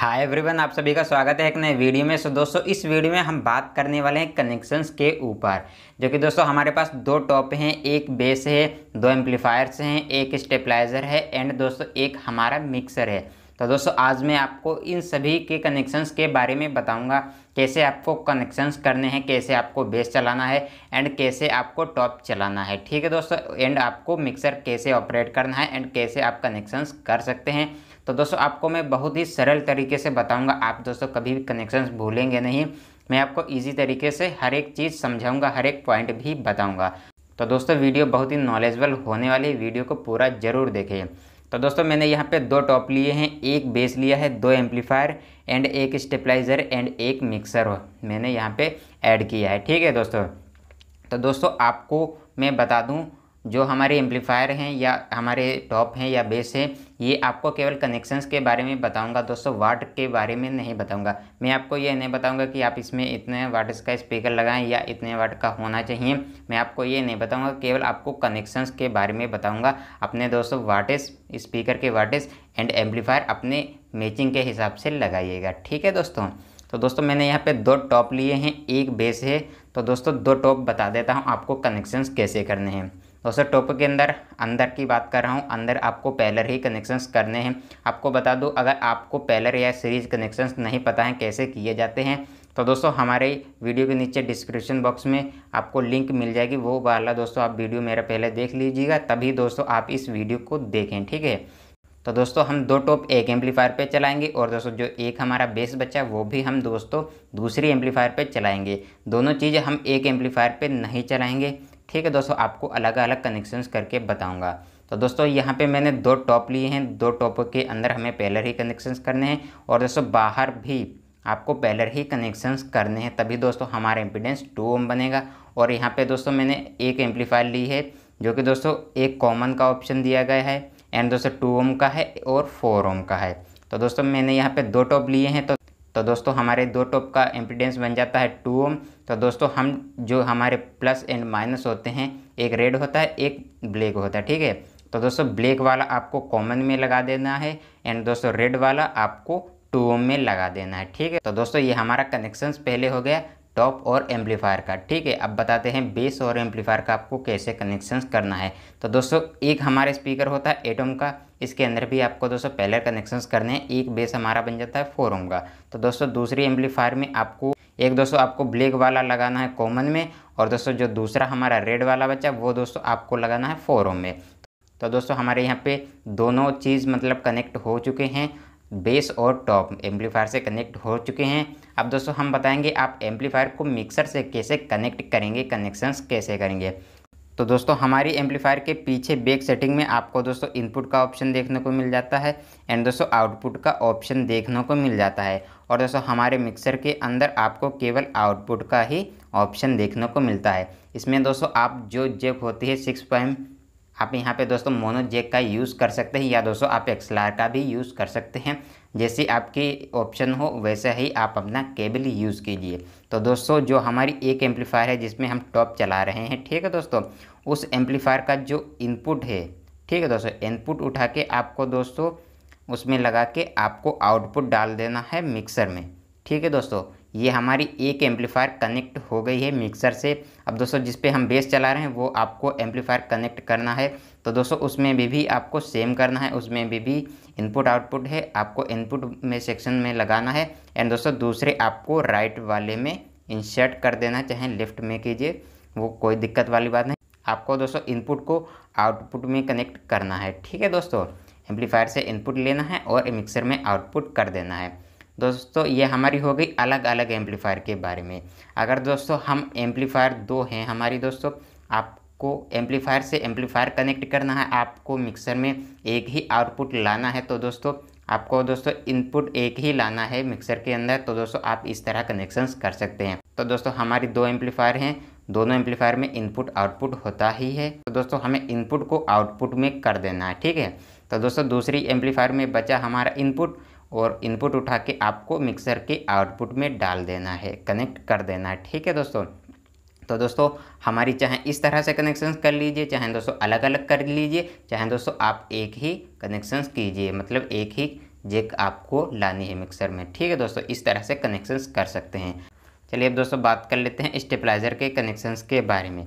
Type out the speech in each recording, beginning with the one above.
hi everyone आप सभी का स्वागत है एक नए वीडियो में सो दोस्तों इस वीडियो में हम बात करने वाले हैं कनेक्शंस के ऊपर जो कि दोस्तों हमारे पास दो टॉप हैं एक बेस है दो एम्पलीफायर्स हैं एक स्टेपलाइज़र है एंड दोस्तों एक हमारा मिक्सर है तो दोस्तों आज मैं आपको इन सभी के कनेक्शंस के बारे में बताऊंगा कैसे आपको कनेक्शंस करने हैं कैसे आपको बेस चलाना है एंड कैसे आपको टॉप चलाना है ठीक है दोस्तों एंड आपको मिक्सर कैसे ऑपरेट करना है एंड कैसे आप कनेक्शंस कर सकते हैं तो दोस्तों आपको मैं बहुत ही सरल तरीके से बताऊंगा आप दोस्तों कभी भी कनेक्शन भूलेंगे नहीं मैं आपको इजी तरीके से हर एक चीज़ समझाऊंगा हर एक पॉइंट भी बताऊंगा तो दोस्तों वीडियो बहुत ही नॉलेजबल होने वाली वीडियो को पूरा ज़रूर देखें तो दोस्तों मैंने यहाँ पर दो टॉप लिए हैं एक बेस लिया है दो एम्पलीफायर एंड एक स्टेपलाइज़र एंड एक मिक्सर मैंने यहाँ पर ऐड किया है ठीक है दोस्तों तो दोस्तों आपको मैं बता दूँ जो हमारे एम्पलीफायर हैं या हमारे टॉप हैं या बेस हैं ये आपको केवल कनेक्शंस के बारे में बताऊंगा दोस्तों वाट के बारे में नहीं बताऊंगा मैं आपको ये नहीं बताऊंगा कि आप इसमें इतने वाट का स्पीकर लगाएं या इतने वाट का होना चाहिए मैं आपको ये नहीं बताऊंगा केवल आपको कनेक्शंस के बारे में बताऊँगा अपने दोस्तों वाटेस स्पीकर के वाटेस एंड एम्पलीफायर अपने मैचिंग के हिसाब से लगाइएगा ठीक है दोस्तों तो दोस्तों मैंने यहाँ पे दो टॉप लिए हैं एक बेस है तो दोस्तों दो टॉप बता देता हूँ आपको कनेक्शंस कैसे करने हैं दोस्तों टॉपिक के अंदर अंदर की बात कर रहा हूँ अंदर आपको पैलर ही कनेक्शंस करने हैं आपको बता दूँ अगर आपको पैलर या सीरीज कनेक्शंस नहीं पता है कैसे किए जाते हैं तो दोस्तों हमारे वीडियो के नीचे डिस्क्रिप्शन बॉक्स में आपको लिंक मिल जाएगी वो वाला दोस्तों आप वीडियो मेरा पहले देख लीजिएगा तभी दोस्तों आप इस वीडियो को देखें ठीक है तो दोस्तों हम दो टॉप एक एम्पलीफायर पे चलाएंगे और दोस्तों जो एक हमारा बेस बचा वो भी हम दोस्तों दूसरी एम्पलीफायर पे चलाएंगे दोनों चीज़ हम एक एम्पलीफायर पे नहीं चलाएंगे ठीक है दोस्तों आपको अलग अलग कनेक्शंस करके बताऊंगा तो दोस्तों यहाँ पे मैंने दो टॉप लिए हैं दो टॉप के अंदर हमें पहले ही कनेक्शंस करने हैं और दोस्तों बाहर भी आपको पहले ही कनेक्शंस करने हैं तभी दोस्तों हमारा इम्पीडेंस टू ओम बनेगा और यहाँ पे दोस्तों मैंने एक एम्पलीफायर ली है जो कि दोस्तों एक कॉमन का ऑप्शन दिया गया है एंड दोस्तों टू ओम का है और फोर ओम का है तो दोस्तों मैंने यहाँ पर दो टॉप लिए हैं तो तो दोस्तों हमारे दो टॉप का एम्पिडेंस बन जाता है टू ओम तो दोस्तों हम जो हमारे प्लस एंड माइनस होते हैं एक रेड होता है एक ब्लैक होता है ठीक है तो दोस्तों ब्लैक वाला आपको कॉमन में लगा देना है एंड दोस्तों रेड वाला आपको टू ओम में लगा देना है ठीक है तो दोस्तों ये हमारा कनेक्शंस पहले हो गया टॉप और एम्पलीफायर का ठीक है अब बताते हैं बेस और एम्पलीफायर का आपको कैसे कनेक्शन करना है तो दोस्तों एक हमारे स्पीकर होता है एटम का इसके अंदर भी आपको दोस्तों पहले कनेक्शंस करने हैं एक बेस हमारा बन जाता है फोर ओम का तो दोस्तों दूसरी एम्पलीफायर में आपको एक दोस्तों आपको ब्लैक वाला लगाना है कॉमन में और दोस्तों जो दूसरा हमारा रेड वाला बचा वो दोस्तों आपको लगाना है फोर ओम में तो दोस्तों हमारे यहाँ पे दोनों चीज़ मतलब कनेक्ट हो चुके हैं बेस और टॉप एम्पलीफायर से कनेक्ट हो चुके हैं अब दोस्तों हम बताएंगे आप एम्पलीफायर को मिक्सर से कैसे कनेक्ट करेंगे कनेक्शंस कैसे करेंगे तो दोस्तों हमारी एम्पलीफायर के पीछे बेक सेटिंग में आपको दोस्तों इनपुट का ऑप्शन देखने को मिल जाता है एंड दोस्तों आउटपुट का ऑप्शन देखने को मिल जाता है और दोस्तों हमारे मिक्सर के अंदर आपको केवल आउटपुट का ही ऑप्शन देखने को मिलता है इसमें दोस्तों आप जो जेक होती है सिक्स पॉइंट आप यहाँ पे दोस्तों मोनोजेक का यूज़ कर सकते हैं या दोस्तों आप एक्सलार का भी यूज़ कर सकते हैं जैसे आपके ऑप्शन हो वैसे ही आप अपना केबल यूज़ कीजिए तो दोस्तों जो हमारी एक एम्पलीफायर है जिसमें हम टॉप चला रहे हैं ठीक है दोस्तों उस एम्पलीफायर का जो इनपुट है ठीक है दोस्तों इनपुट उठा के आपको दोस्तों उसमें लगा के आपको आउटपुट डाल देना है मिक्सर में ठीक है दोस्तों ये हमारी एक एम्पलीफायर कनेक्ट हो गई है मिक्सर से अब दोस्तों जिस पे हम बेस चला रहे हैं वो आपको एम्पलीफायर कनेक्ट करना है तो दोस्तों उसमें भी भी आपको सेम करना है उसमें भी भी इनपुट आउटपुट है आपको इनपुट में सेक्शन में लगाना है एंड दोस्तों दूसरे आपको राइट वाले में इंसर्ट कर देना चाहे लेफ्ट में कीजिए वो कोई दिक्कत वाली बात नहीं आपको दोस्तों इनपुट को आउटपुट में कनेक्ट करना है ठीक है दोस्तों एम्पलीफायर से इनपुट लेना है और मिक्सर में आउटपुट कर देना है दोस्तों ये हमारी हो गई अलग अलग एम्पलीफायर के बारे में अगर दोस्तों हम एम्पलीफायर दो हैं हमारी दोस्तों आपको एम्पलीफायर से एम्पलीफायर कनेक्ट करना है आपको मिक्सर में एक ही आउटपुट लाना है तो दोस्तों आपको दोस्तों इनपुट एक ही लाना है मिक्सर के अंदर तो दोस्तों आप इस तरह कनेक्शंस कर सकते हैं तो दोस्तों हमारी दो एम्पलीफायर हैं दोनों एम्पलीफायर में इनपुट आउटपुट होता ही है तो दोस्तों हमें इनपुट को आउटपुट में कर देना है ठीक है तो दोस्तों दूसरी एम्पलीफायर में बचा हमारा इनपुट और इनपुट उठा के आपको मिक्सर के आउटपुट में डाल देना है कनेक्ट कर देना है ठीक है दोस्तों तो दोस्तों हमारी चाहे इस तरह से कनेक्शंस कर लीजिए चाहे दोस्तों अलग अलग कर लीजिए चाहे दोस्तों आप एक ही कनेक्शंस कीजिए मतलब एक ही जेक आपको लानी है मिक्सर में ठीक है दोस्तों इस तरह से कनेक्शंस कर सकते हैं चलिए अब दोस्तों बात कर लेते हैं स्टेपलाइज़र के कनेक्शंस के बारे में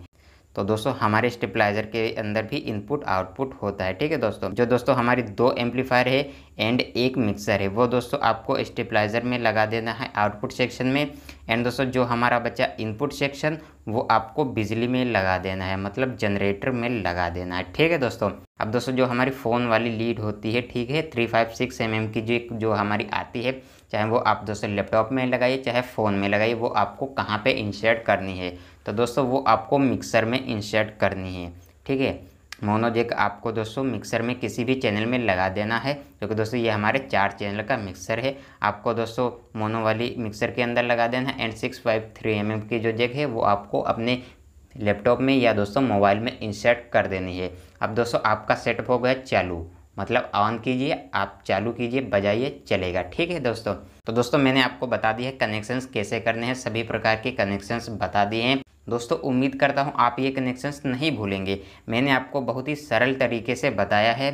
तो दोस्तों हमारे स्टेपलाइजर के अंदर भी इनपुट आउटपुट होता है ठीक है दोस्तों जो दोस्तों हमारी दो एम्पलीफायर है एंड एक मिक्सर है वो दोस्तों आपको स्टेपलाइजर में लगा देना है आउटपुट सेक्शन में एंड दोस्तों जो हमारा बच्चा इनपुट सेक्शन वो आपको बिजली में लगा देना है मतलब जनरेटर में लगा देना है ठीक है दोस्तों अब दोस्तों जो हमारी फ़ोन वाली लीड होती है ठीक है three five six M M की जो जो हमारी आती है चाहे वो आप दोस्तों लैपटॉप में लगाइए चाहे फ़ोन में लगाइए वो आपको कहाँ पे इंसर्ट करनी है तो दोस्तों वो आपको मिक्सर में इंसर्ट करनी है ठीक है मोनोजेक आपको दोस्तों मिक्सर में किसी भी चैनल में लगा देना है क्योंकि दोस्तों ये हमारे चार चैनल का मिक्सर है आपको दोस्तों मोनो वाली मिक्सर के अंदर लगा देना है and six five three M की जो जेक है वो आपको अपने लैपटॉप में या दोस्तों मोबाइल में इंसर्ट कर देनी है अब दोस्तों आपका सेटअप हो गया चालू मतलब ऑन कीजिए आप चालू कीजिए बजाइए चलेगा ठीक है दोस्तों तो दोस्तों मैंने आपको बता दिया है कनेक्शंस कैसे करने हैं सभी प्रकार के कनेक्शंस बता दिए हैं दोस्तों उम्मीद करता हूँ आप ये कनेक्शंस नहीं भूलेंगे मैंने आपको बहुत ही सरल तरीके से बताया है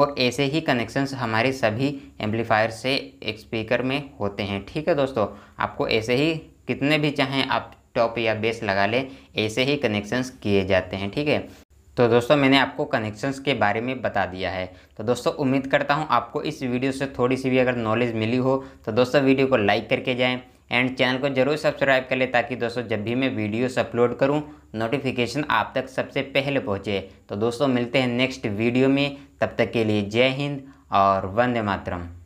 और ऐसे ही कनेक्शंस हमारे सभी एम्पलीफायर से एक स्पीकर में होते हैं ठीक है दोस्तों आपको ऐसे ही कितने भी चाहें आप टॉप या बेस लगा लें ऐसे ही कनेक्शंस किए जाते हैं ठीक है तो दोस्तों मैंने आपको कनेक्शंस के बारे में बता दिया है तो दोस्तों उम्मीद करता हूँ आपको इस वीडियो से थोड़ी सी भी अगर नॉलेज मिली हो तो दोस्तों वीडियो को लाइक करके जाएँ एंड चैनल को जरूर सब्सक्राइब कर ले ताकि दोस्तों जब भी मैं वीडियोस अपलोड करूँ नोटिफिकेशन आप तक सबसे पहले पहुँचे तो दोस्तों मिलते हैं नेक्स्ट वीडियो में तब तक के लिए जय हिंद और वंदे मातरम